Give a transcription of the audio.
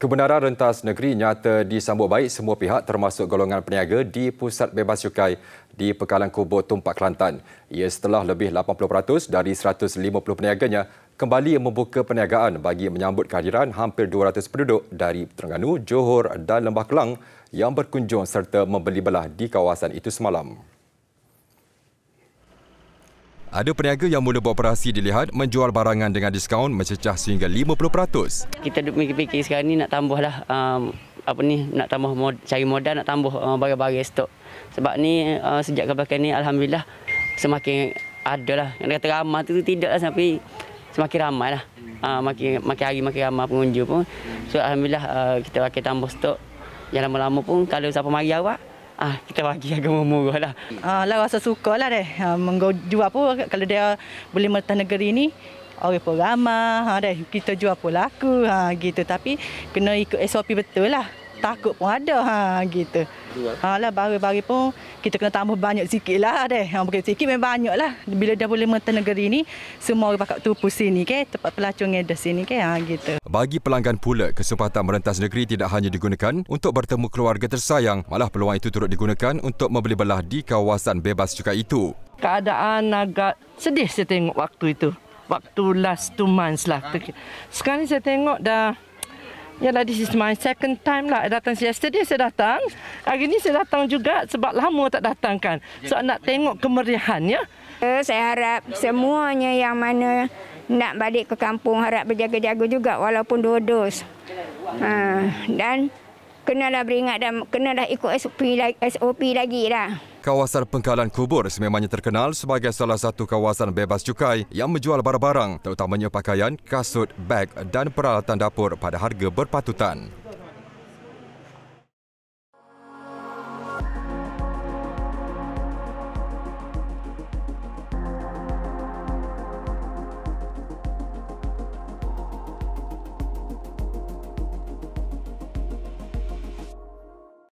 Kebenaran rentas negeri nyata disambut baik semua pihak termasuk golongan peniaga di Pusat Bebas Cukai di Pekalan Kubu Tumpak Kelantan. Ia setelah lebih 80% dari 150 peniaganya kembali membuka perniagaan bagi menyambut kehadiran hampir 200 penduduk dari Terengganu, Johor dan Lembah Kelang yang berkunjung serta membeli belah di kawasan itu semalam. Ada peniaga yang mula beroperasi dilihat menjual barangan dengan diskaun mencecah sehingga 50%. Kita duduk mikir-mikir sekarang ni nak tambahlah um, apa ni nak tambah mod, cari modal nak tambah uh, barang-barang stok. Sebab ni uh, sejak kebakaran ni alhamdulillah semakin ada lah. Yang kata ramai tu, tu tidaklah tapi semakin ramai lah. Uh, makin, makin hari makin ramai pengunjung pun. So Alhamdulillah uh, kita akan tambah stok. Yang lama-lama pun kalau siapa mari awak, ah kita bagi agak murah-murah lah. Ah, lah rasa suka lah deh. Ah, menjual pun kalau dia beli merta negeri ini orang pun ramah. Ha, Kita jual pun laku. Ha, gitu. Tapi kena ikut SOP betul lah takut pun ada ha gitu. Alah baru-baru pun kita kena tambah banyak sikit lah deh. Ha, bukan sikit memang banyak lah. Bila dah boleh mentah negeri ni, semua orang pakat tupu sini ke, tempat pelacung ada sini ke, ha, gitu. Bagi pelanggan pula, kesempatan merentas negeri tidak hanya digunakan untuk bertemu keluarga tersayang, malah peluang itu turut digunakan untuk membeli belah di kawasan bebas cukai itu. Keadaan agak sedih saya tengok waktu itu. Waktu last two months lah. Ha? Sekarang ni saya tengok dah Yalah, this is my second time lah. Datang yesterday saya datang. Hari ni saya datang juga sebab lama tak datang kan. So nak tengok kemeriahan ya. Saya harap semuanya yang mana nak balik ke kampung harap berjaga-jaga juga walaupun dua dos. Ha, dan kenalah beringat dan kenalah ikut SOP, SOP lagi lah. Kawasan Pengkalan Kubur sememangnya terkenal sebagai salah satu kawasan bebas cukai yang menjual barang-barang, terutamanya pakaian, kasut, beg dan peralatan dapur pada harga berpatutan.